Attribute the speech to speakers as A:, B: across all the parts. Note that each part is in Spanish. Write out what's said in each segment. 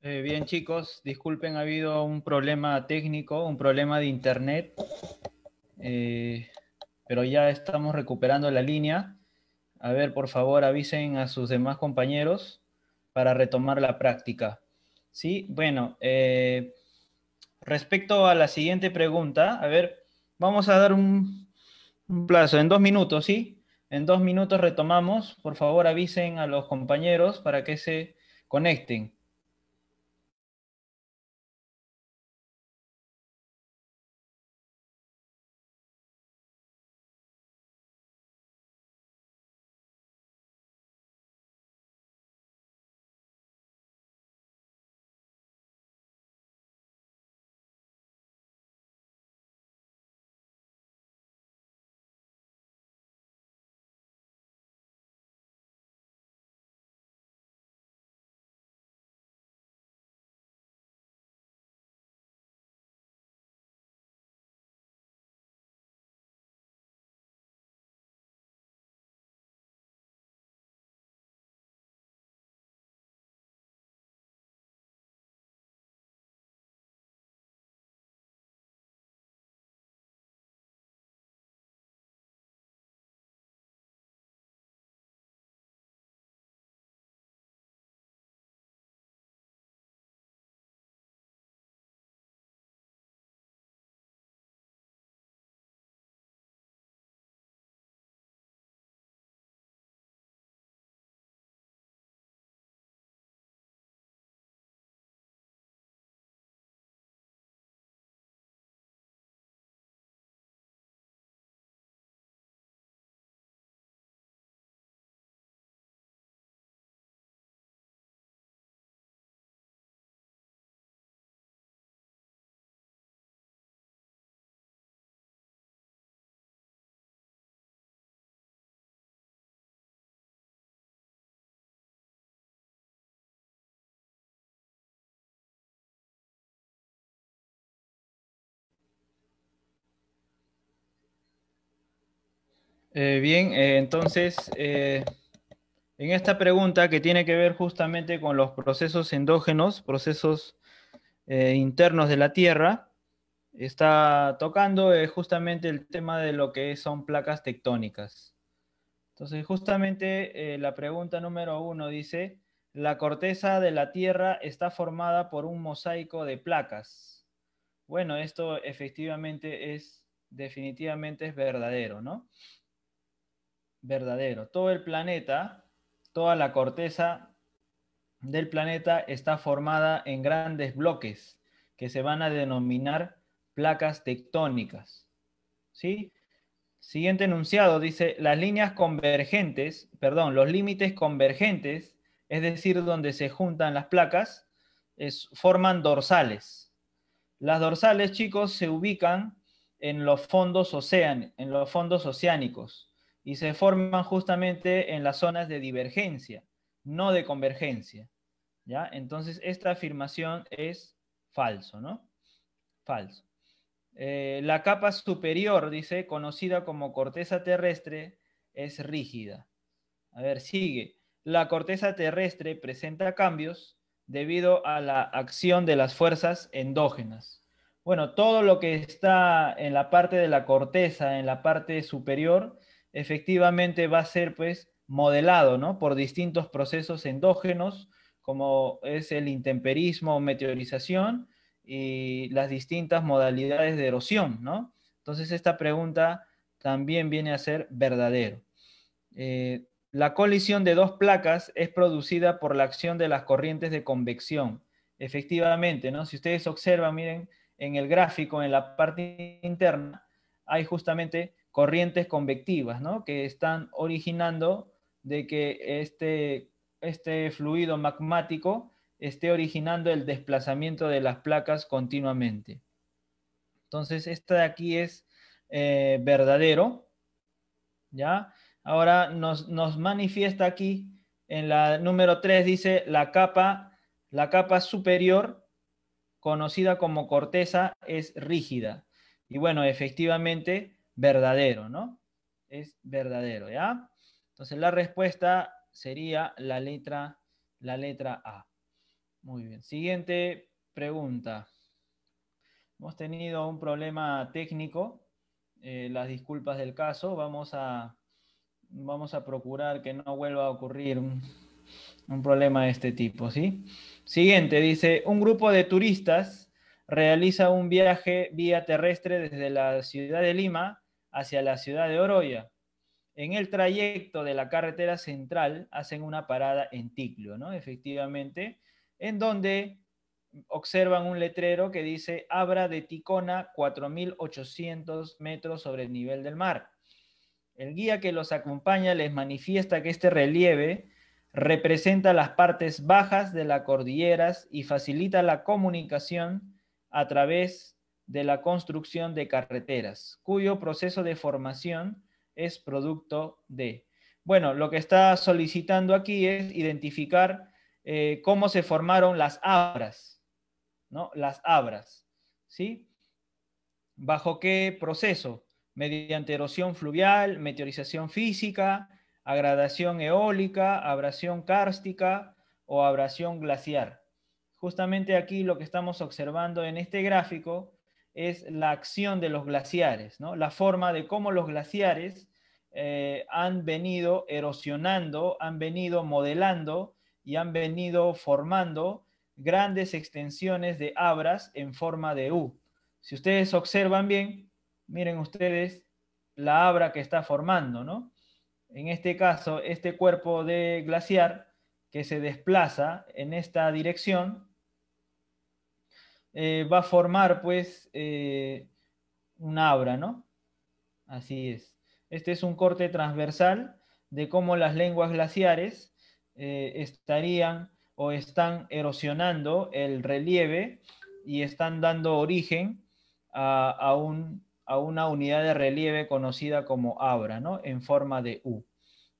A: Eh, bien chicos, disculpen, ha habido un problema técnico, un problema de internet, eh, pero ya estamos recuperando la línea. A ver, por favor, avisen a sus demás compañeros para retomar la práctica. Sí, bueno, eh, respecto a la siguiente pregunta, a ver, vamos a dar un plazo en dos minutos, ¿sí? En dos minutos retomamos. Por favor, avisen a los compañeros para que se conecten. Eh, bien, eh, entonces, eh, en esta pregunta que tiene que ver justamente con los procesos endógenos, procesos internos de la Tierra, está tocando justamente el tema de lo que son placas tectónicas. Entonces, justamente la pregunta número uno dice, la corteza de la Tierra está formada por un mosaico de placas. Bueno, esto efectivamente es, definitivamente es verdadero, ¿no? verdadero. Todo el planeta, toda la corteza del planeta está formada en grandes bloques que se van a denominar placas tectónicas. ¿Sí? Siguiente enunciado dice, las líneas convergentes, perdón, los límites convergentes, es decir, donde se juntan las placas, forman dorsales. Las dorsales, chicos, se ubican en los fondos, en los fondos oceánicos y se forman justamente en las zonas de divergencia, no de convergencia. ¿ya? Entonces, esta afirmación es falso, ¿no? Falso. Eh, la capa superior, dice, conocida como corteza terrestre, es rígida. A ver, sigue. La corteza terrestre presenta cambios debido a la acción de las fuerzas endógenas. Bueno, todo lo que está en la parte de la corteza, en la parte superior, efectivamente va a ser pues modelado ¿no? por distintos procesos endógenos, como es el intemperismo meteorización y las distintas modalidades de erosión. ¿no? Entonces esta pregunta también viene a ser verdadero. Eh, la colisión de dos placas es producida por la acción de las corrientes de convección. Efectivamente, ¿no? si ustedes observan, miren, en el gráfico, en la parte interna, hay justamente corrientes convectivas, ¿no? que están originando de que este, este fluido magmático esté originando el desplazamiento de las placas continuamente. Entonces, esta de aquí es eh, verdadero. ¿ya? Ahora nos, nos, manifiesta aquí, en la número 3 dice la capa, la capa superior, conocida como corteza, es rígida. Y bueno, efectivamente, verdadero, ¿no? Es verdadero, ¿ya? Entonces la respuesta sería la letra, la letra A. Muy bien. Siguiente pregunta. Hemos tenido un problema técnico. Eh, las disculpas del caso. Vamos a, vamos a procurar que no vuelva a ocurrir un problema de este tipo, ¿sí? Siguiente, dice, un grupo de turistas realiza un viaje vía terrestre desde la ciudad de Lima hacia la ciudad de Oroya. En el trayecto de la carretera central hacen una parada en Ticlo, ¿no? Efectivamente, en donde observan un letrero que dice Abra de Ticona 4.800 metros sobre el nivel del mar. El guía que los acompaña les manifiesta que este relieve representa las partes bajas de las cordilleras y facilita la comunicación a través de de la construcción de carreteras, cuyo proceso de formación es producto de. Bueno, lo que está solicitando aquí es identificar eh, cómo se formaron las abras, ¿no? Las abras, ¿sí? ¿Bajo qué proceso? Mediante erosión fluvial, meteorización física, agradación eólica, abrasión kárstica o abrasión glaciar. Justamente aquí lo que estamos observando en este gráfico es la acción de los glaciares, ¿no? la forma de cómo los glaciares eh, han venido erosionando, han venido modelando y han venido formando grandes extensiones de abras en forma de U. Si ustedes observan bien, miren ustedes la abra que está formando, ¿no? En este caso, este cuerpo de glaciar que se desplaza en esta dirección eh, va a formar pues eh, una abra, ¿no? Así es. Este es un corte transversal de cómo las lenguas glaciares eh, estarían o están erosionando el relieve y están dando origen a, una unidad de relieve conocida como abra, ¿no? En forma de U.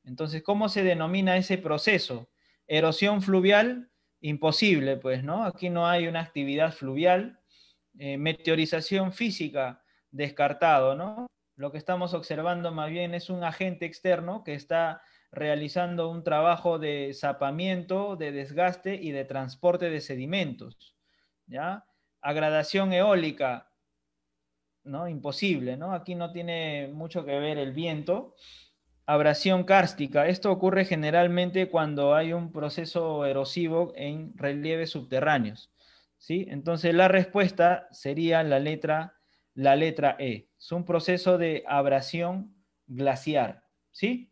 A: Entonces, ¿cómo se denomina ese proceso? Erosión fluvial imposible, pues, ¿no? Aquí no hay una actividad fluvial, eh, meteorización física, descartado, ¿no? Lo que estamos observando más bien es un agente externo que está realizando un trabajo de zapamiento, de desgaste y de transporte de sedimentos, ¿ya? Agradación eólica, ¿no? Imposible, ¿no? Aquí no tiene mucho que ver el viento, abrasión kárstica. Esto ocurre generalmente cuando hay un proceso erosivo en relieves subterráneos. ¿sí? Entonces la respuesta sería la letra, la letra E. Es un proceso de abrasión glaciar. ¿sí?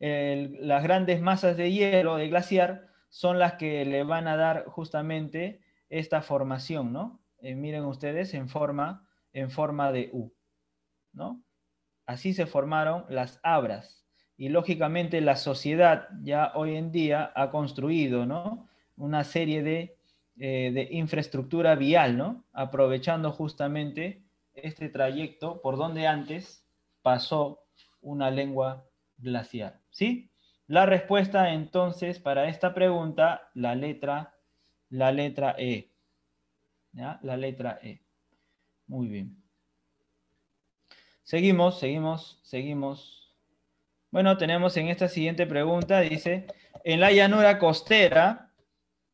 A: las grandes masas de hielo de glaciar son las que le van a dar justamente esta formación, ¿no? Eh, miren ustedes en forma, en forma de U, ¿no? Así se formaron las abras. Y lógicamente la sociedad ya hoy en día ha construido una serie eh, de, infraestructura vial, ¿no? aprovechando justamente este trayecto por donde antes pasó una lengua glacial. ¿sí? La respuesta entonces para esta pregunta, la letra, la letra E. La letra E. Muy bien. Seguimos, seguimos, seguimos. Bueno, tenemos en esta siguiente pregunta, dice, en la llanura costera,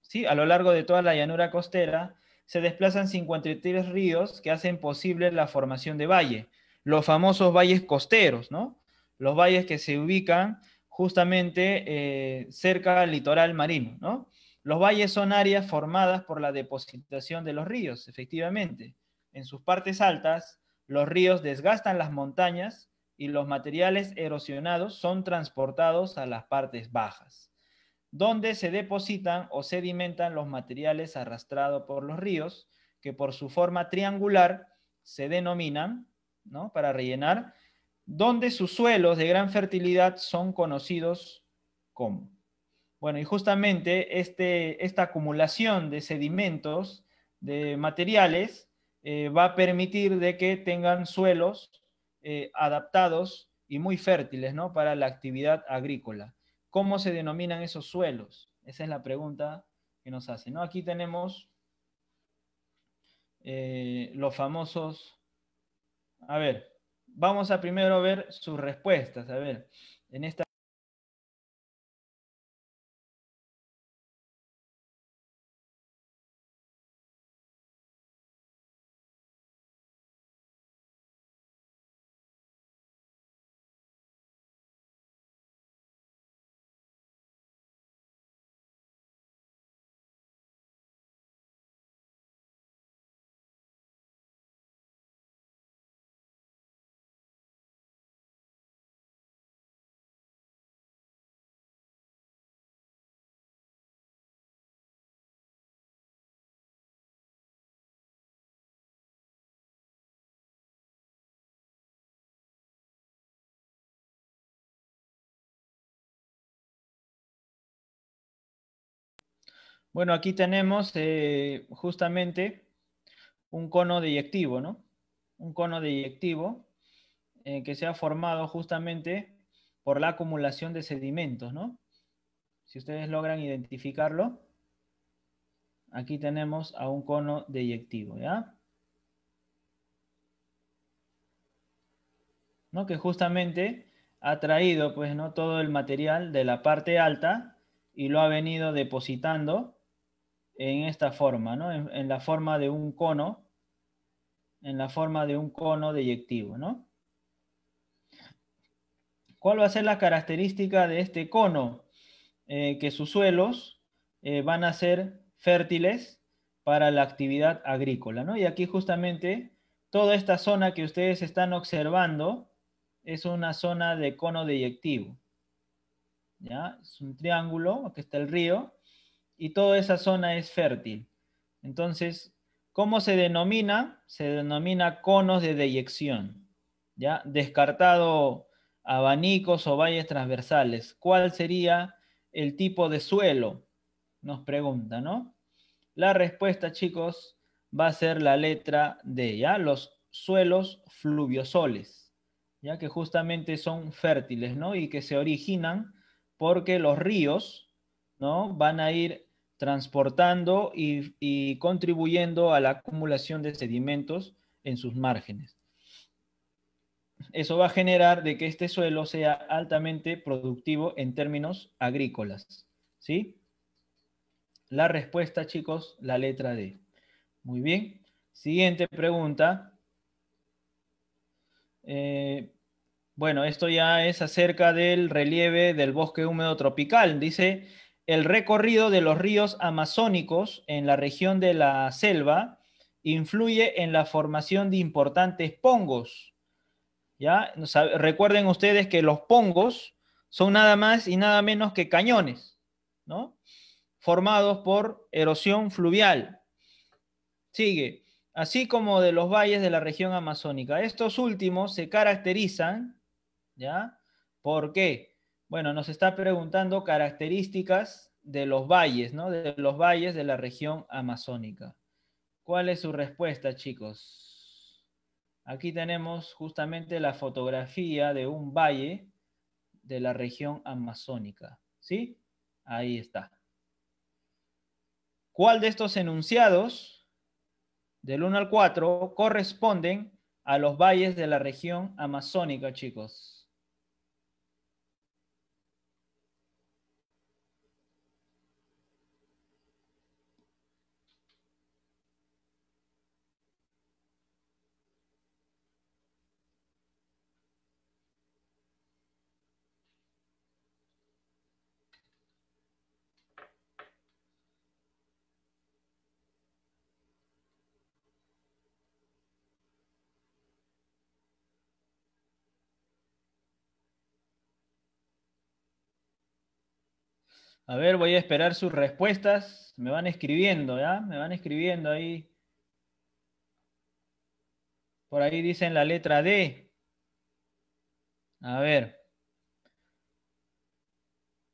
A: ¿sí? a lo largo de toda la llanura costera, se desplazan 53 ríos que hacen posible la formación de valle. los famosos valles costeros, ¿no? Los valles que se ubican justamente eh, cerca al litoral marino, Los valles son áreas formadas por la depositación de los ríos, efectivamente. En sus partes altas los ríos desgastan las montañas y los materiales erosionados son transportados a las partes bajas, donde se depositan o sedimentan los materiales arrastrados por los ríos, que por su forma triangular se denominan, ¿no? para rellenar, donde sus suelos de gran fertilidad son conocidos como. Bueno, y justamente este, esta acumulación de sedimentos, de materiales, eh, va a permitir de que tengan suelos eh, adaptados y muy fértiles ¿no? para la actividad agrícola. ¿Cómo se denominan esos suelos? Esa es la pregunta que nos hacen. Aquí tenemos eh, los famosos... A ver, vamos a primero ver sus respuestas. A ver, en esta... Bueno, aquí tenemos eh, justamente un cono deyectivo, ¿no? Un cono de eh, que se ha formado justamente por la acumulación de sedimentos, ¿no? Si ustedes logran identificarlo, aquí tenemos a un cono deyectivo, ¿ya? ¿No? Que justamente ha traído, pues, ¿no? Todo el material de la parte alta y lo ha venido depositando en esta forma, ¿no? En, la forma de un cono, en la forma de un cono deyectivo, ¿no? ¿Cuál va a ser la característica de este cono? Eh, que sus suelos eh, van a ser fértiles para la actividad agrícola, ¿no? Y aquí justamente toda esta zona que ustedes están observando es una zona de cono deyectivo, ¿ya? Es un triángulo, aquí está el río, y toda esa zona es fértil. Entonces, ¿cómo se denomina? Se denomina conos de deyección, ¿ya? Descartado abanicos o valles transversales. ¿Cuál sería el tipo de suelo? Nos pregunta, ¿no? La respuesta, chicos, va a ser la letra D, ¿ya? Los suelos fluviosoles, ya que justamente son fértiles, ¿no? Y que se originan porque los ríos, ¿no? Van a ir transportando y, contribuyendo a la acumulación de sedimentos en sus márgenes. Eso va a generar de que este suelo sea altamente productivo en términos agrícolas. ¿Sí? La respuesta, chicos, la letra D. Muy bien. Siguiente pregunta. Eh, bueno, esto ya es acerca del relieve del bosque húmedo tropical. Dice, el recorrido de los ríos amazónicos en la región de la selva influye en la formación de importantes pongos. ¿ya? Recuerden ustedes que los pongos son nada más y nada menos que cañones, ¿no? formados por erosión fluvial. Sigue, así como de los valles de la región amazónica. Estos últimos se caracterizan, ¿ya? ¿Por qué? Bueno, nos está preguntando características de los valles, ¿no? De los valles de la región amazónica. ¿Cuál es su respuesta, chicos? Aquí tenemos justamente la fotografía de un valle de la región amazónica, ¿sí? Ahí está. ¿Cuál de estos enunciados, del 1 al 4, corresponden a los valles de la región amazónica, chicos? A ver, voy a esperar sus respuestas. Me van escribiendo, ¿ya? Me van escribiendo ahí. Por ahí dicen la letra D. A ver.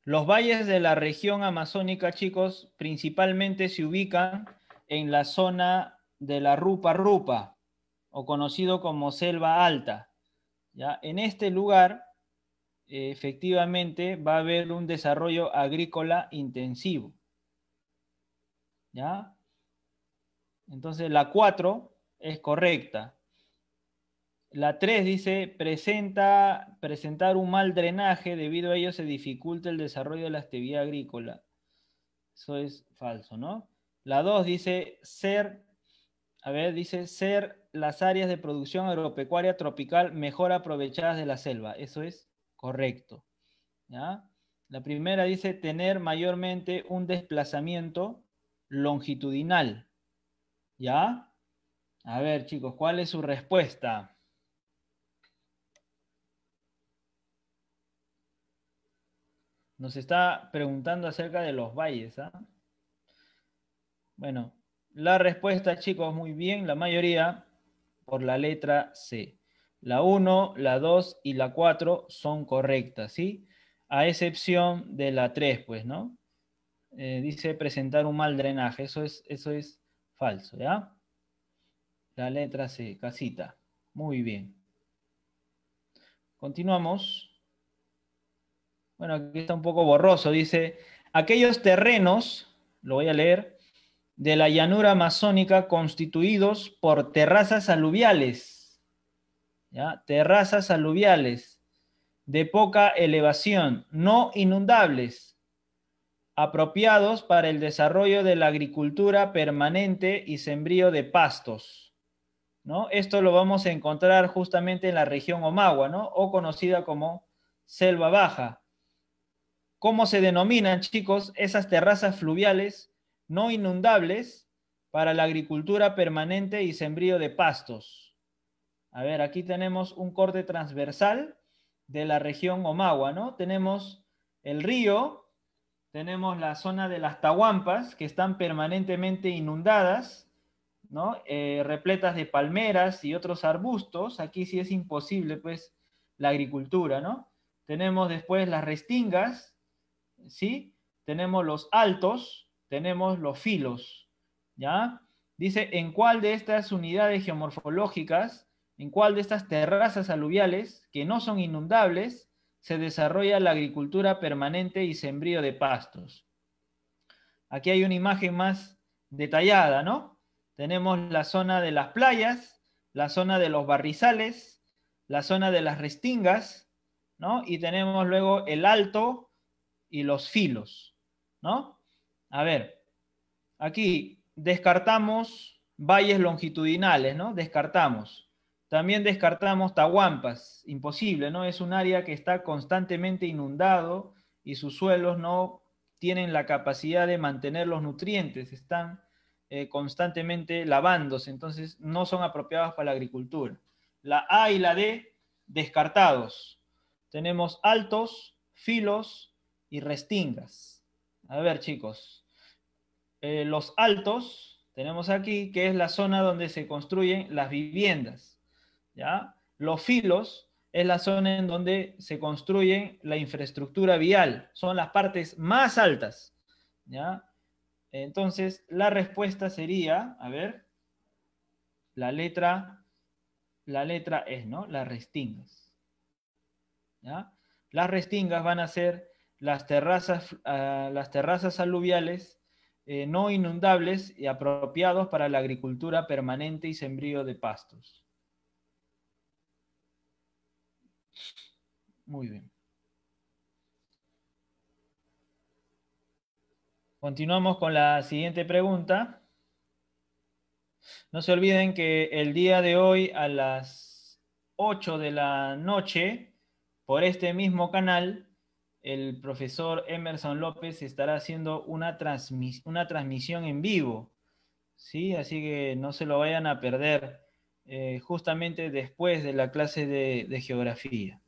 A: Los valles de la región amazónica, chicos, principalmente se ubican en la zona de la Rupa Rupa, o conocido como Selva Alta. ¿ya? En este lugar efectivamente va a haber un desarrollo agrícola intensivo. ¿Ya? Entonces la 4 es correcta. La 3 dice, presenta, presentar un mal drenaje, debido a ello se dificulta el desarrollo de la actividad agrícola. Eso es falso, ¿no? La 2 dice, ser, a ver, dice, ser las áreas de producción agropecuaria tropical mejor aprovechadas de la selva. Eso es correcto. La primera dice tener mayormente un desplazamiento longitudinal. ¿Ya? A ver, chicos, ¿cuál es su respuesta? Nos está preguntando acerca de los valles. ¿ah? Bueno, la respuesta, chicos, muy bien, la mayoría por la letra C. La 1, la 2 y la 4 son correctas, ¿sí? A excepción de la 3, pues, ¿no? Eh, dice presentar un mal drenaje. Eso es, eso es falso, ¿ya? La letra C, casita. Muy bien. Continuamos. Bueno, aquí está un poco borroso. Dice, aquellos terrenos, lo voy a leer, de la llanura amazónica constituidos por terrazas aluviales terrazas aluviales de poca elevación, no inundables, apropiados para el desarrollo de la agricultura permanente y sembrío de pastos. ¿no? Esto lo vamos a encontrar justamente en la región Omagua, ¿no? o conocida como selva baja. ¿Cómo se denominan, chicos, esas terrazas fluviales no inundables para la agricultura permanente y sembrío de pastos? A ver, aquí tenemos un corte transversal de la región Omagua, ¿no? Tenemos el río, tenemos la zona de las Tahuampas, que están permanentemente inundadas, ¿no? Eh, repletas de palmeras y otros arbustos. Aquí sí es imposible, pues, la agricultura, ¿no? Tenemos después las restingas, ¿sí? Tenemos los altos, tenemos los filos, ¿ya? Dice, ¿en cuál de estas unidades geomorfológicas en cuál de estas terrazas aluviales, que no son inundables, se desarrolla la agricultura permanente y sembrío de pastos. Aquí hay una imagen más detallada, ¿no? Tenemos la zona de las playas, la zona de los barrizales, la zona de las restingas, ¿no? Y tenemos luego el alto y los filos, ¿no? A ver, aquí descartamos valles longitudinales, ¿no? Descartamos. También descartamos Tahuampas, imposible, ¿no? Es un área que está constantemente inundado y sus suelos no tienen la capacidad de mantener los nutrientes, están eh, constantemente lavándose, entonces no son apropiadas para la agricultura. La A y la D, descartados. Tenemos altos, filos y restingas. A ver, chicos, eh, los altos tenemos aquí, que es la zona donde se construyen las viviendas ¿ya? Los filos es la zona en donde se construye la infraestructura vial, son las partes más altas, ¿ya? Entonces, la respuesta sería, a ver, la letra, es, ¿no? Las restingas, ¿ya? Las restingas van a ser las terrazas, ah, las terrazas aluviales eh, no inundables y apropiados para la agricultura permanente y sembrío de pastos. Muy bien. Continuamos con la siguiente pregunta. No se olviden que el día de hoy a las 8 de la noche, por este mismo canal, el profesor Emerson López estará haciendo una, una transmisión en vivo. ¿sí? Así que no se lo vayan a perder. Eh, justamente después de la clase de, geografía.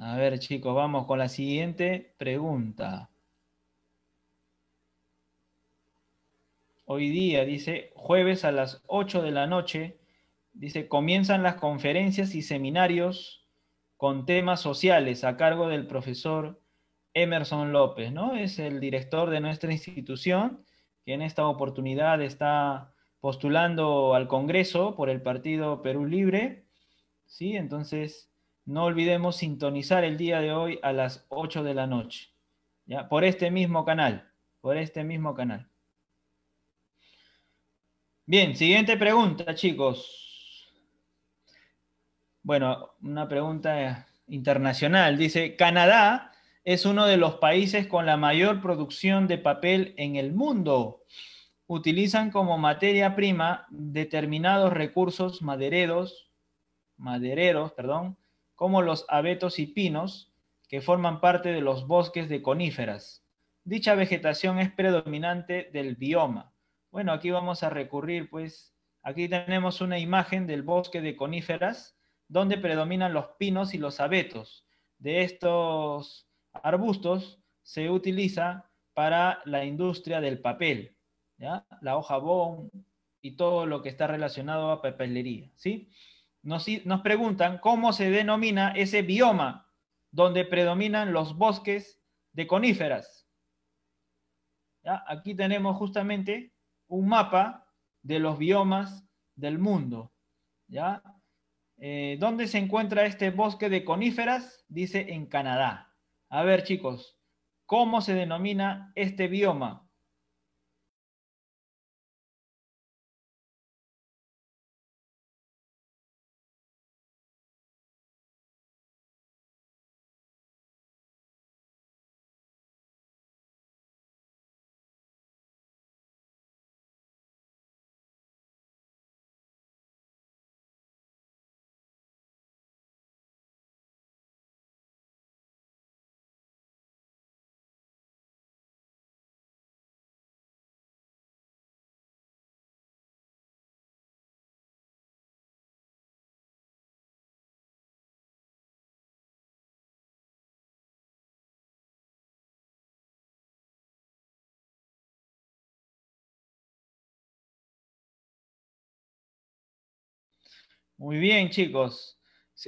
A: A ver, chicos, vamos con la siguiente pregunta. Hoy día, dice, jueves a las 8 de la noche, dice, comienzan las conferencias y seminarios con temas sociales a cargo del profesor Emerson López, ¿no? Es el director de nuestra institución que en esta oportunidad está postulando al Congreso por el partido Perú Libre. ¿sí? Entonces, no olvidemos sintonizar el día de hoy a las 8 de la noche, ¿ya? por este mismo canal, por este mismo canal. Bien, siguiente pregunta, chicos. Bueno, una pregunta internacional. Dice, Canadá es uno de los países con la mayor producción de papel en el mundo. Utilizan como materia prima determinados recursos madereros, madereros, perdón, como los abetos y pinos, que forman parte de los bosques de coníferas. Dicha vegetación es predominante del bioma. Bueno, aquí vamos a recurrir, pues, aquí tenemos una imagen del bosque de coníferas, donde predominan los pinos y los abetos. De estos arbustos se utiliza para la industria del papel, la hoja bón y todo lo que está relacionado a papelería. ¿sí? Nos, nos preguntan cómo se denomina ese bioma donde predominan los bosques de coníferas. Aquí tenemos justamente un mapa de los biomas del mundo. Eh, ¿Dónde se encuentra este bosque de coníferas? Dice en Canadá. A ver, chicos, ¿cómo se denomina este bioma? Muy bien, chicos.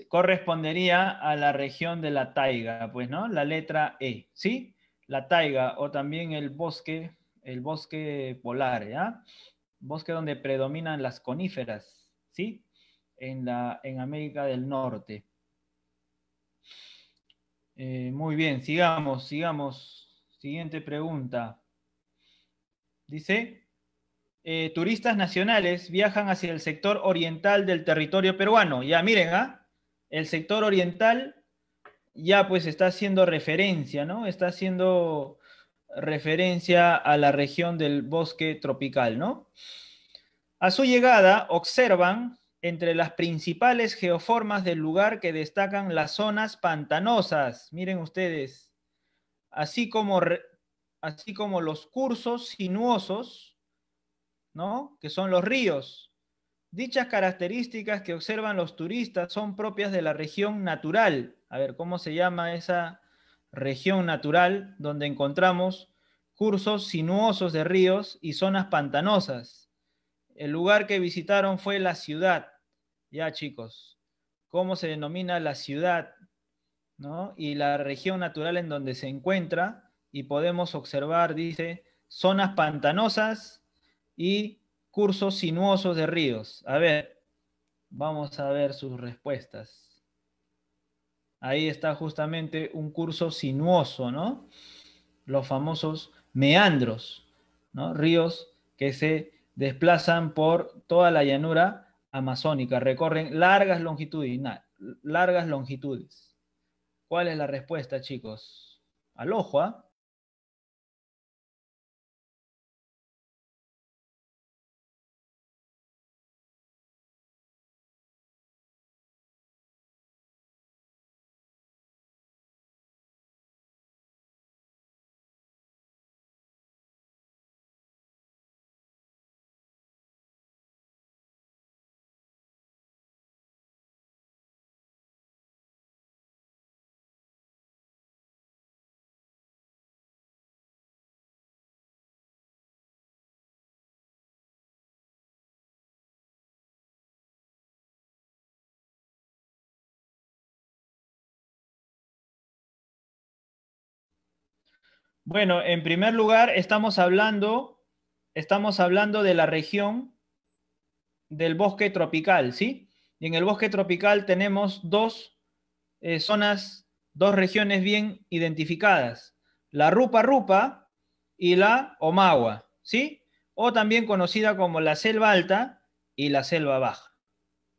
A: Correspondería a la región de la taiga, pues, ¿no? La letra E, ¿sí? La taiga o también el bosque, el bosque polar, ¿ya? Bosque donde predominan las coníferas, ¿sí? En, la, en América del Norte. Eh, muy bien, sigamos, sigamos. Siguiente pregunta. Dice, eh, turistas nacionales viajan hacia el sector oriental del territorio peruano. Ya miren, ¿ah? el sector oriental ya pues está haciendo referencia, ¿no? Está haciendo referencia a la región del bosque tropical, ¿no? A su llegada observan entre las principales geoformas del lugar que destacan las zonas pantanosas, miren ustedes, así como, así como los cursos sinuosos ¿no? que son los ríos. Dichas características que observan los turistas son propias de la región natural. A ver, ¿cómo se llama esa región natural donde encontramos cursos sinuosos de ríos y zonas pantanosas? El lugar que visitaron fue la ciudad. Ya, chicos, ¿cómo se denomina la ciudad ¿no? y la región natural en donde se encuentra? Y podemos observar, dice, zonas pantanosas, y cursos sinuosos de ríos. A ver, vamos a ver sus respuestas. Ahí está justamente un curso sinuoso, ¿no? Los famosos meandros, ¿no? Ríos que se desplazan por toda la llanura amazónica, recorren largas longitudes, largas longitudes. ¿Cuál es la respuesta, chicos? Al ¿ah? Bueno, en primer lugar, estamos hablando, estamos hablando de la región del bosque tropical, ¿sí? Y en el bosque tropical tenemos dos eh, zonas, dos regiones bien identificadas, la Rupa Rupa y la Omagua, ¿sí? O también conocida como la selva alta y la selva baja,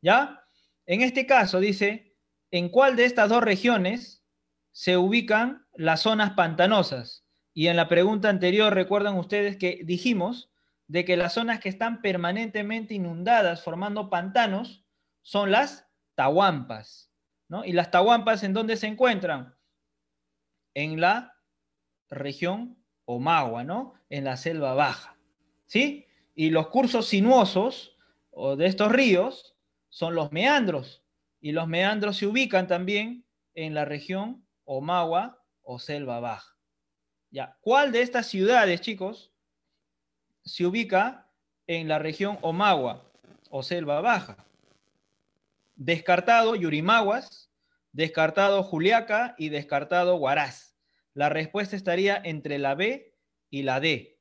A: ¿ya? En este caso dice, ¿en cuál de estas dos regiones se ubican las zonas pantanosas? Y en la pregunta anterior, recuerdan ustedes que dijimos de que las zonas que están permanentemente inundadas formando pantanos son las tahuampas. ¿Y las tahuampas en dónde se encuentran? En la región Omagua, ¿no? En la selva baja. ¿Sí? Y los cursos sinuosos de estos ríos son los meandros. Y los meandros se ubican también en la región Omagua o selva baja. ¿Cuál de estas ciudades, chicos, se ubica en la región Omagua o Selva Baja? Descartado Yurimaguas, descartado Juliaca y descartado Huaraz. La respuesta estaría entre la B y la D,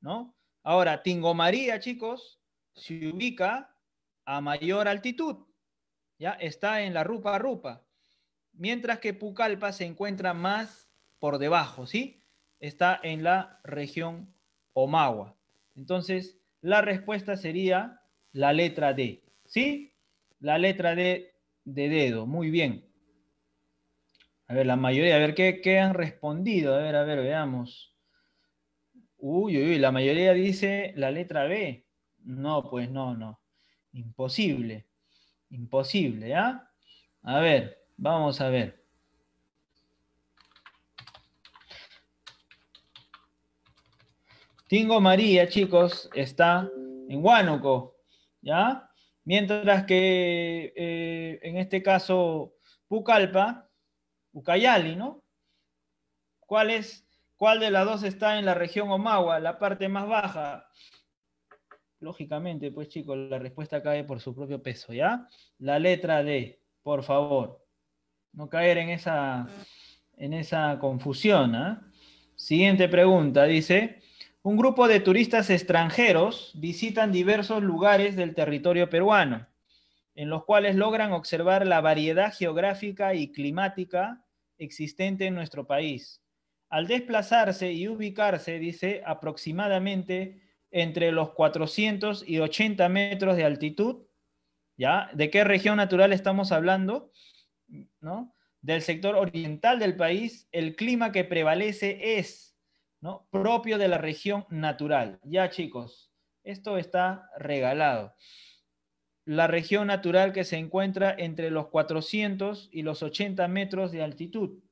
A: ¿no? Ahora, Tingomaría, chicos, se ubica a mayor altitud, ya está en la Rupa Rupa, mientras que Pucallpa se encuentra más por debajo, ¿sí? está en la región Omagua. Entonces, la respuesta sería la letra D. ¿Sí? La letra D de dedo. Muy bien. A ver, la mayoría, a ver qué, qué han respondido. A ver, a ver, veamos. Uy, uy, uy, la mayoría dice la letra B. No, pues no, no. Imposible. Imposible, ¿ya? ¿ah? A ver, vamos a ver. Tingo María, chicos, está en Huánuco, ¿ya? Mientras que eh, en este caso Pucalpa, Ucayali, ¿no? ¿Cuál es? ¿Cuál de las dos está en la región Omagua, la parte más baja? Lógicamente, pues chicos, la respuesta cae por su propio peso, ¿ya? La letra D, por favor. No caer en esa, en esa confusión, ¿ah? Siguiente pregunta, dice, un grupo de turistas extranjeros visitan diversos lugares del territorio peruano, en los cuales logran observar la variedad geográfica y climática existente en nuestro país. Al desplazarse y ubicarse, dice, aproximadamente entre los 400 y 80 metros de altitud, ¿ya? ¿De qué región natural estamos hablando? ¿No? Del sector oriental del país, el clima que prevalece es propio de la región natural. Ya chicos, esto está regalado. La región natural que se encuentra entre los 400 y los 80 metros de altitud.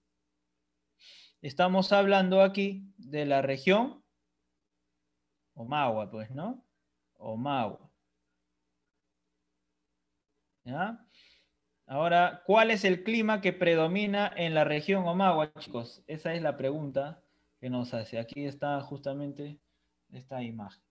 A: Estamos hablando aquí de la región Omagua, pues, ¿no? Omagua. ¿Ya? Ahora, ¿cuál es el clima que predomina en la región Omagua, chicos? Esa es la pregunta que nos hace. Aquí está justamente esta imagen.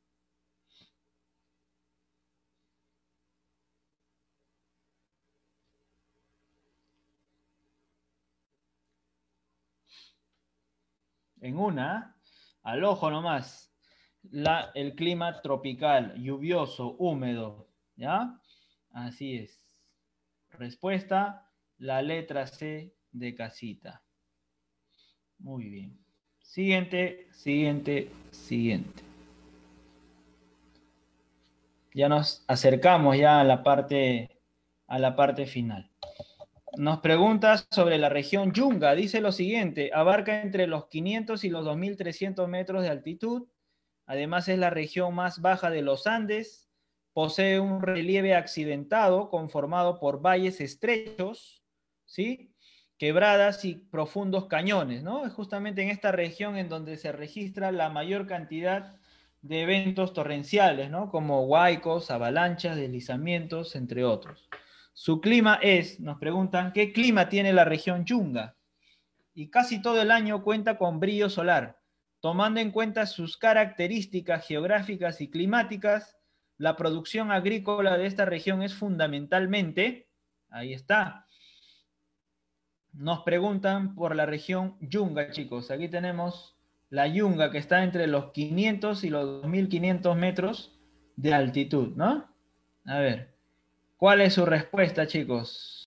A: En una, al ojo nomás, la, el clima tropical, lluvioso, húmedo, ¿ya? Así es. Respuesta, la letra C de casita. Muy bien. Siguiente, siguiente, siguiente. Ya nos acercamos ya a la parte, a la parte final. Nos pregunta sobre la región Yunga. Dice lo siguiente, abarca entre los 500 y los 2.300 metros de altitud. Además es la región más baja de los Andes. Posee un relieve accidentado conformado por valles estrechos, ¿sí? quebradas y profundos cañones, ¿no? Es justamente en esta región en donde se registra la mayor cantidad de eventos torrenciales, ¿no? Como huaicos, avalanchas, deslizamientos, entre otros. Su clima es, nos preguntan, ¿qué clima tiene la región Chunga? Y casi todo el año cuenta con brillo solar. Tomando en cuenta sus características geográficas y climáticas, la producción agrícola de esta región es fundamentalmente, ahí está, nos preguntan por la región Yunga, chicos. Aquí tenemos la Yunga, que está entre los 500 y los 2500 metros de altitud, ¿no? A ver, ¿cuál es su respuesta, chicos?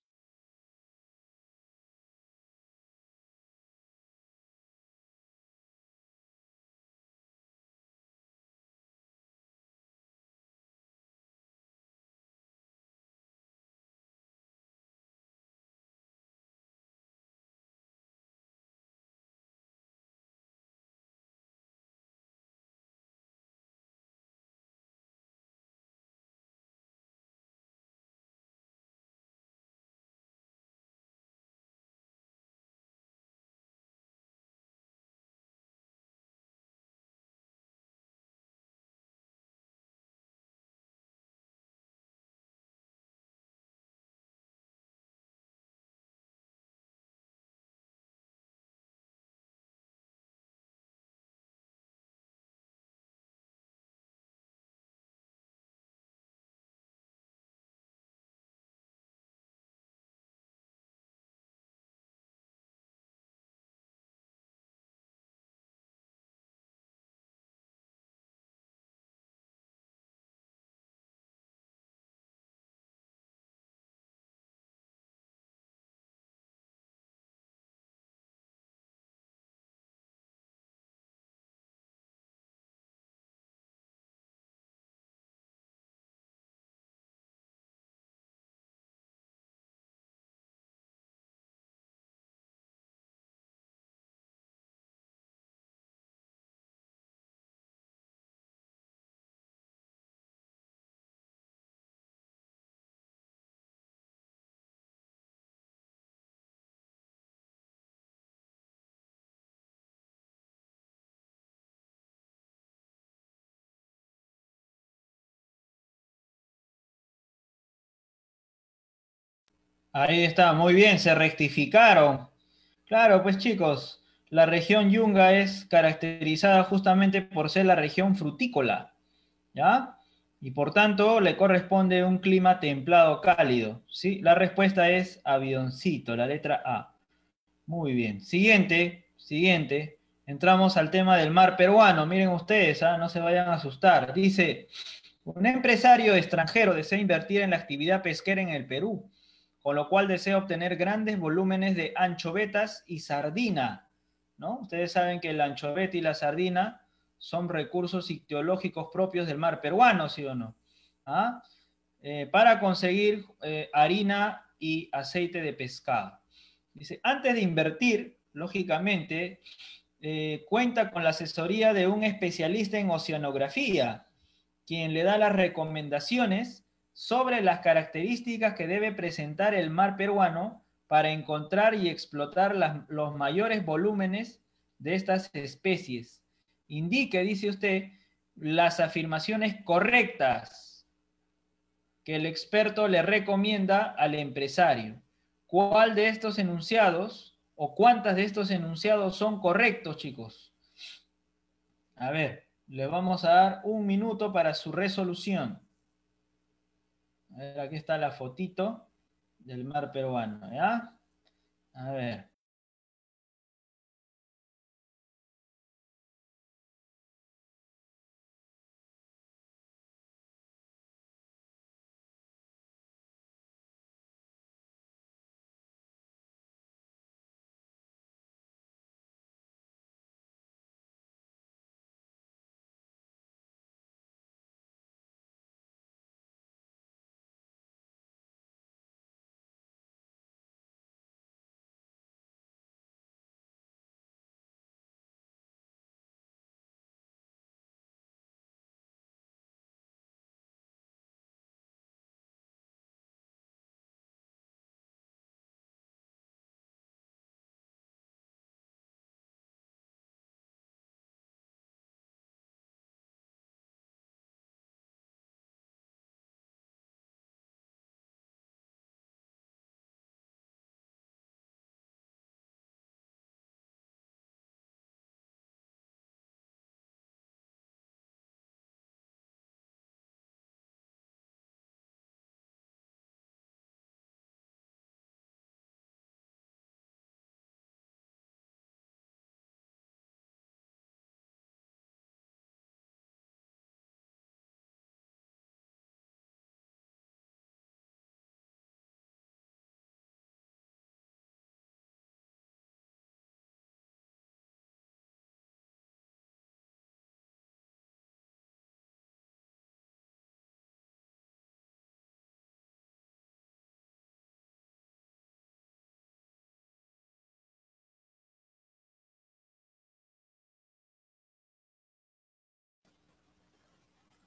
B: Ahí está, muy bien, se
A: rectificaron. Claro, pues chicos, la región Yunga es caracterizada justamente por ser la región frutícola, ¿ya? Y por tanto le corresponde un clima templado cálido, ¿sí? La respuesta es avioncito, la letra A. Muy bien, siguiente, siguiente. Entramos al tema del mar peruano. Miren ustedes, ¿ah? no se vayan a asustar. Dice, un empresario extranjero desea invertir en la actividad pesquera en el Perú con lo cual desea obtener grandes volúmenes de anchovetas y sardina. ¿no? Ustedes saben que la anchoveta y la sardina son recursos ictiológicos propios del mar peruano, ¿sí o no? ¿Ah? Eh, para conseguir eh, harina y aceite de pescado. Dice, antes de invertir, lógicamente, eh, cuenta con la asesoría de un especialista en oceanografía, quien le da las recomendaciones sobre las características que debe presentar el mar peruano para encontrar y explotar los mayores volúmenes de estas especies. Indique, dice usted, las afirmaciones correctas que el experto le recomienda al empresario. ¿Cuál de estos enunciados o cuántas de estos enunciados son correctos, chicos? A ver, le vamos a dar un minuto para su resolución. A ver, aquí está la fotito del mar peruano, A ver.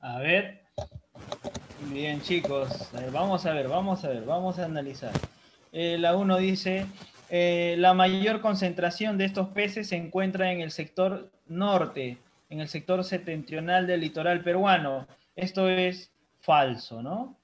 A: A ver. Bien, chicos. vamos a ver, vamos a ver, vamos a analizar. Eh, la 1 dice, eh, la mayor concentración de estos peces se encuentra en el sector norte, en el sector septentrional del litoral peruano. Esto es falso, ¿no?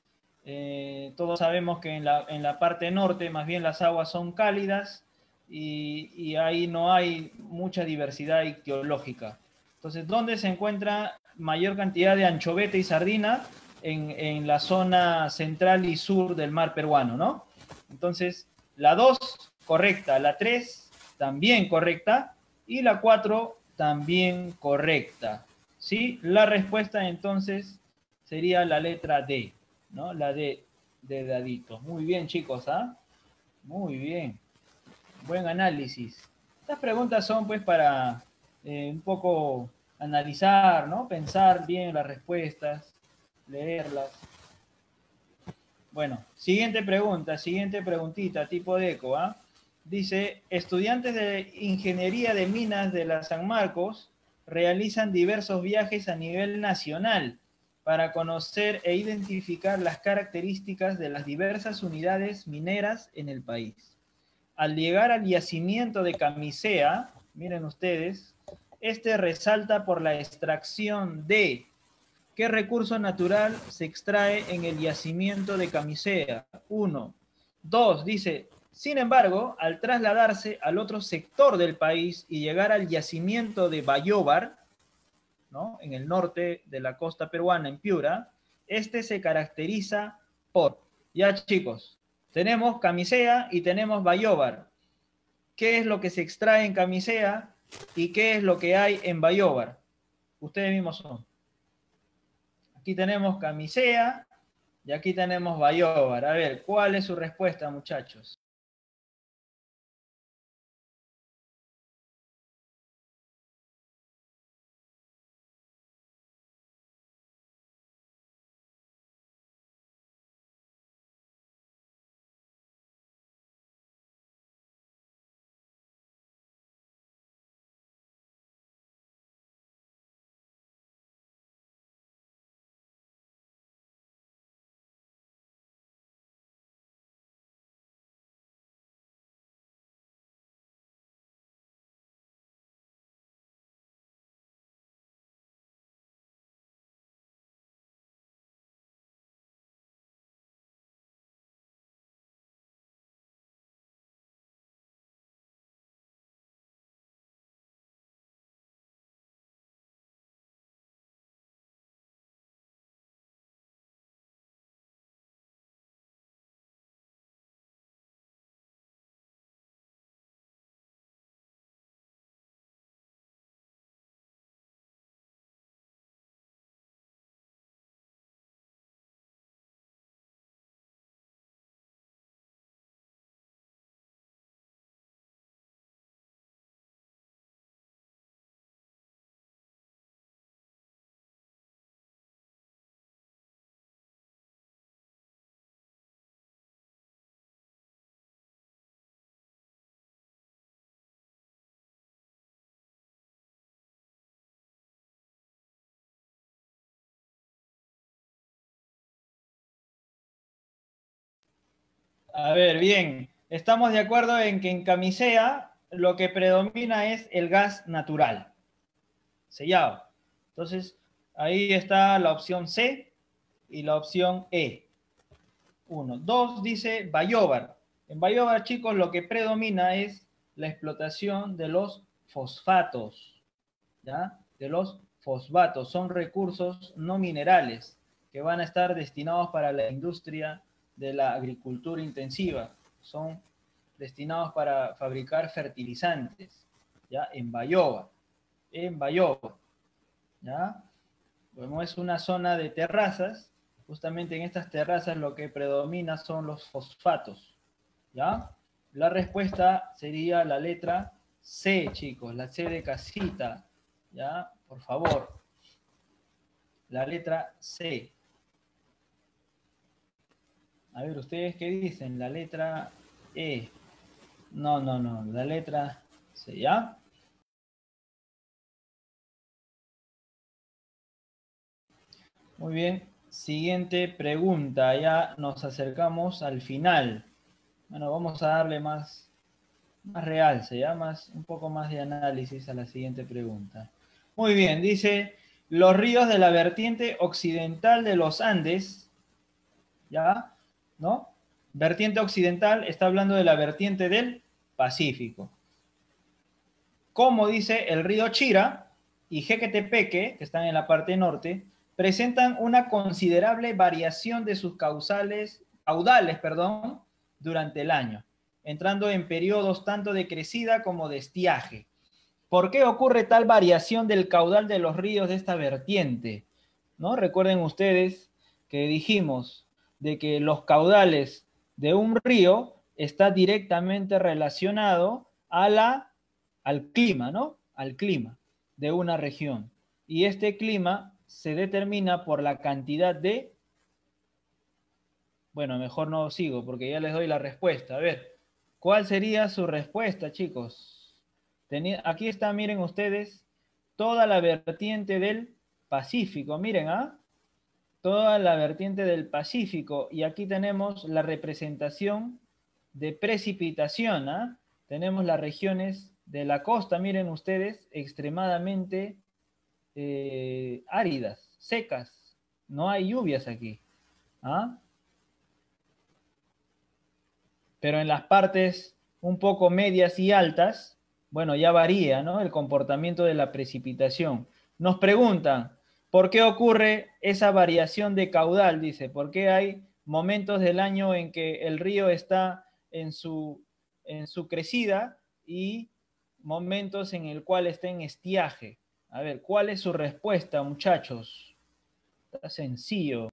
A: Eh, todos sabemos que en la, parte norte más bien las aguas son cálidas y, y ahí no hay mucha diversidad ictiológica. Entonces, ¿dónde se encuentra mayor cantidad de anchovete y sardina en, la zona central y sur del mar peruano, ¿no? Entonces, la 2, correcta. La 3, también correcta. Y la 4, también correcta. ¿Sí? La respuesta entonces sería la letra D, ¿no? La D de dadito. Muy bien, chicos, ¿ah? Muy bien. Buen análisis. Estas preguntas son pues para eh, un poco analizar, ¿no? Pensar bien las respuestas, leerlas. Bueno, siguiente pregunta, siguiente preguntita, tipo de eco, ¿ah? Dice, estudiantes de ingeniería de minas de la San Marcos realizan diversos viajes a nivel nacional para conocer e identificar las características de las diversas unidades mineras en el país. Al llegar al yacimiento de Camisea, miren ustedes, este resalta por la extracción de ¿Qué recurso natural se extrae en el yacimiento de Camisea? Uno. Dos, dice, sin embargo, al trasladarse al otro sector del país y llegar al yacimiento de Bayóvar en el norte de la costa peruana, en Piura, este se caracteriza por, ya chicos, tenemos Camisea y tenemos Bayóvar ¿Qué es lo que se extrae en Camisea? ¿Y qué es lo que hay en Bayobar? Ustedes mismos son. Aquí tenemos Camisea y aquí tenemos Bayobar. A ver, ¿cuál es su respuesta, muchachos? A ver, bien. Estamos de acuerdo en que en camisea lo que predomina es el gas natural, sellado. Entonces, ahí está la opción C y la opción E. Uno. Dos, dice Bayobar. En Bayobar, chicos, lo que predomina es la explotación de los fosfatos, ¿ya? De los fosfatos. Son recursos no minerales que van a estar destinados para la industria de la agricultura intensiva. Son destinados para fabricar fertilizantes, ¿ya? En Bayoba, en Bayoba, ¿ya? Como es una zona de terrazas, justamente en estas terrazas lo que predomina son los fosfatos, ¿ya? La respuesta sería la letra C, chicos, la C de casita, ¿ya? Por favor. La letra C. A ver, ¿ustedes qué dicen? La letra E. No, no, no. La letra C, ¿ya? Muy bien. Siguiente pregunta. Ya nos acercamos al final. Bueno, vamos a darle más, más se ¿ya? Más, un poco más de análisis a la siguiente pregunta. Muy bien, dice, los ríos de la vertiente occidental de los Andes, ¿ya? ¿no? Vertiente occidental está hablando de la vertiente del Pacífico. Como dice el río Chira y Jequetepeque, que están en la parte norte, presentan una considerable variación de sus causales, caudales perdón, durante el año, entrando en periodos tanto de crecida como de estiaje. ¿Por qué ocurre tal variación del caudal de los ríos de esta vertiente? ¿No? Recuerden ustedes que dijimos de que los caudales de un río está directamente relacionado a la, al clima, ¿no? Al clima de una región. Y este clima se determina por la cantidad de... Bueno, mejor no sigo porque ya les doy la respuesta. A ver, ¿cuál sería su respuesta, chicos? Aquí está, miren ustedes, toda la vertiente del Pacífico. Miren, ¿ah? toda la vertiente del Pacífico. Y aquí tenemos la representación de precipitación. ¿ah? Tenemos las regiones de la costa, miren ustedes, extremadamente eh, áridas, secas. No hay lluvias aquí. ¿ah? Pero en las partes un poco medias y altas, bueno, ya varía ¿no? el comportamiento de la precipitación. Nos preguntan, ¿Por qué ocurre esa variación de caudal? Dice, ¿por qué hay momentos del año en que el río está en su, en su crecida y momentos en el cual está en estiaje? A ver, ¿cuál es su respuesta, muchachos? Está sencillo.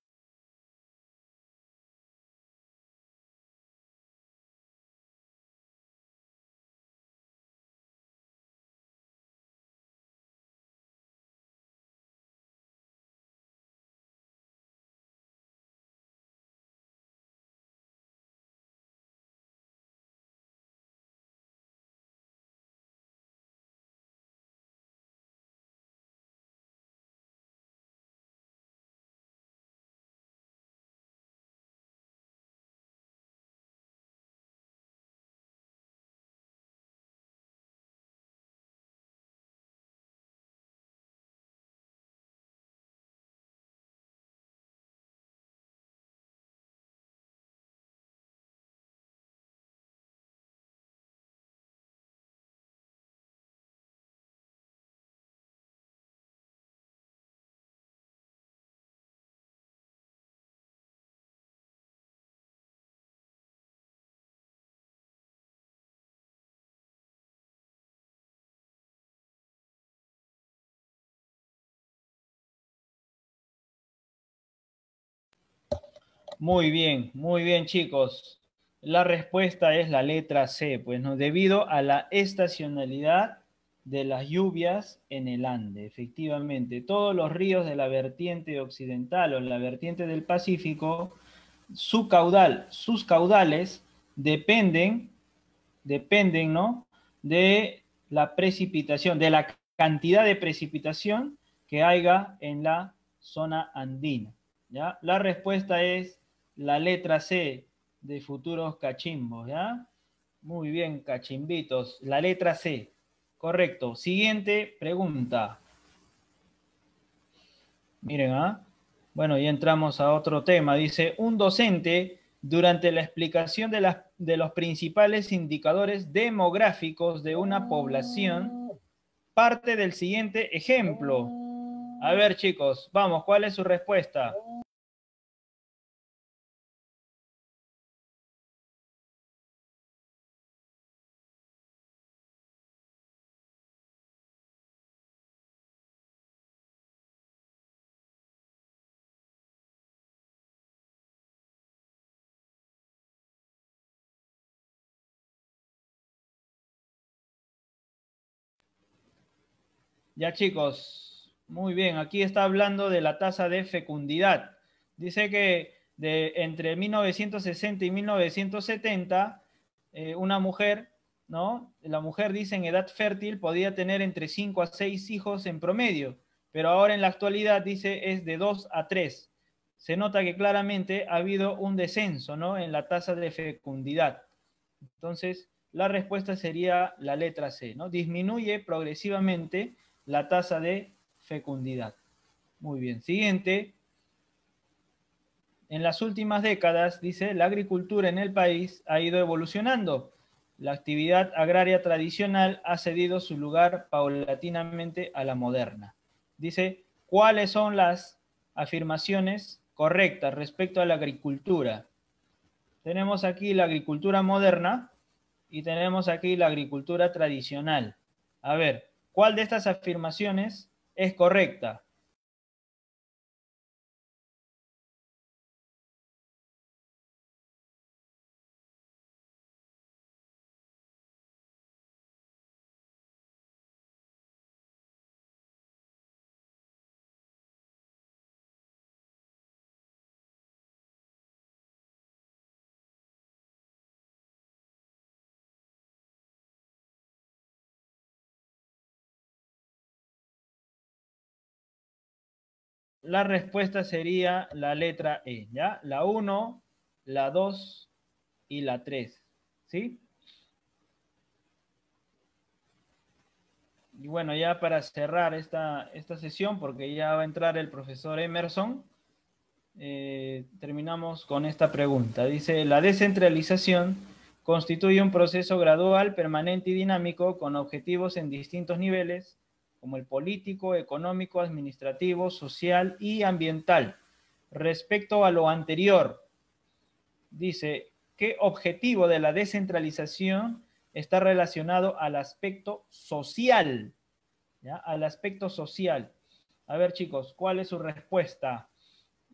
A: Muy bien, muy bien chicos. La respuesta es la letra C, pues ¿no? debido a la estacionalidad de las lluvias en el Ande, efectivamente. Todos los ríos de la vertiente occidental o la vertiente del Pacífico, su caudal, sus caudales dependen, dependen, ¿no? De la precipitación, de la cantidad de precipitación que haya en la zona andina. ¿ya? La respuesta es la letra C de futuros cachimbos, ¿ya? Muy bien, cachimbitos. La letra C. Correcto. Siguiente pregunta. Miren, ¿ah? Bueno, ya entramos a otro tema. Dice, un docente durante la explicación de, las, de los principales indicadores demográficos de una oh. población, parte del siguiente ejemplo. A ver, chicos, vamos, ¿cuál es su respuesta? Oh. Ya chicos, muy bien, aquí está hablando de la tasa de fecundidad. Dice que de entre 1960 y 1970, eh, una mujer, ¿no? La mujer dice en edad fértil podía tener entre 5 a 6 hijos en promedio, pero ahora en la actualidad dice es de 2 a 3. Se nota que claramente ha habido un descenso, ¿no? En la tasa de fecundidad. Entonces, la respuesta sería la letra C, ¿no? Disminuye progresivamente la tasa de fecundidad. Muy bien, siguiente. En las últimas décadas, dice, la agricultura en el país ha ido evolucionando. La actividad agraria tradicional ha cedido su lugar paulatinamente a la moderna. Dice, ¿cuáles son las afirmaciones correctas respecto a la agricultura? Tenemos aquí la agricultura moderna y tenemos aquí la agricultura tradicional. A ver, ¿Cuál de estas afirmaciones
B: es correcta?
A: la respuesta sería la letra E, ¿ya? La 1, la 2 y la 3, ¿sí? Y bueno, ya para cerrar esta, sesión, porque ya va a entrar el profesor Emerson, eh, terminamos con esta pregunta. Dice, la descentralización constituye un proceso gradual, permanente y dinámico con objetivos en distintos niveles como el político, económico, administrativo, social y ambiental. Respecto a lo anterior, dice, ¿qué objetivo de la descentralización está relacionado al aspecto social? Al aspecto social. A ver chicos, ¿cuál es su respuesta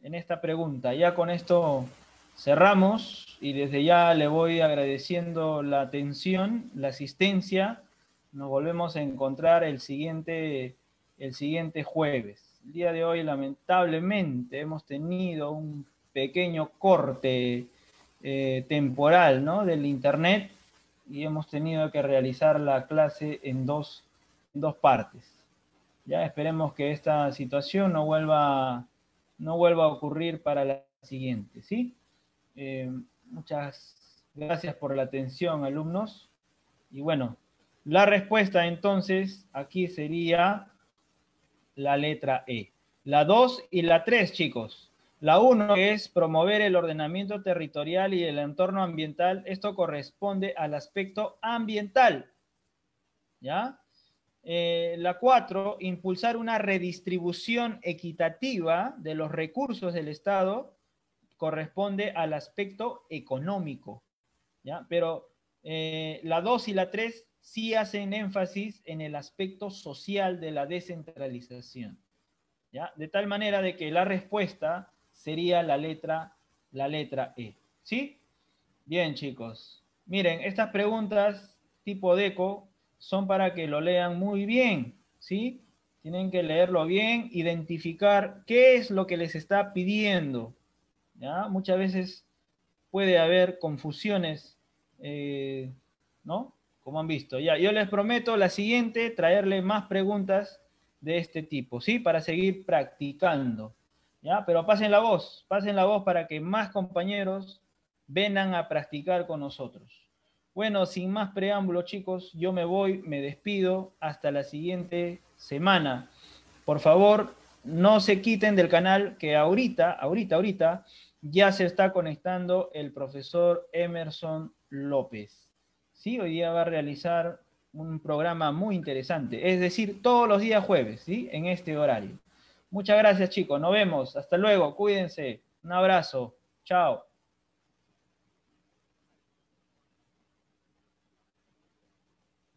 A: en esta pregunta? Ya con esto cerramos y desde ya le voy agradeciendo la atención, la asistencia nos volvemos a encontrar el siguiente, el siguiente jueves. El día de hoy, lamentablemente, hemos tenido un pequeño corte eh, temporal ¿no? del Internet y hemos tenido que realizar la clase en dos, partes. Ya esperemos que esta situación no vuelva, no vuelva a ocurrir para la siguiente, ¿sí? Eh, muchas gracias por la atención, alumnos. Y bueno, la respuesta entonces aquí sería la letra E. La 2 y la 3, chicos. La 1 es promover el ordenamiento territorial y el entorno ambiental. Esto corresponde al aspecto ambiental. ¿Ya? Eh, la 4, impulsar una redistribución equitativa de los recursos del Estado corresponde al aspecto económico. ¿ya? Pero eh, la 2 y la 3 si hacen énfasis en el aspecto social de la descentralización. ¿ya? De tal manera de que la respuesta sería la letra, la letra E. ¿Sí? Bien, chicos. Miren, estas preguntas tipo DECO son para que lo lean muy bien, ¿sí? Tienen que leerlo bien, identificar qué es lo que les está pidiendo. ¿ya? Muchas veces puede haber confusiones, eh, ¿no? como han visto. Ya, yo les prometo la siguiente, traerle más preguntas de este tipo, ¿sí? Para seguir practicando, ¿ya? Pero pasen la voz, pasen la voz para que más compañeros vengan a practicar con nosotros. Bueno, sin más preámbulos, chicos, yo me voy, me despido, hasta la siguiente semana. Por favor, no se quiten del canal que ahorita, ahorita, ahorita, ya se está conectando el profesor Emerson López. ¿sí? Hoy día va a realizar un programa muy interesante, es decir, todos los días jueves, ¿sí? En este horario. Muchas gracias, chicos. Nos vemos. Hasta luego. Cuídense. Un abrazo. Chao.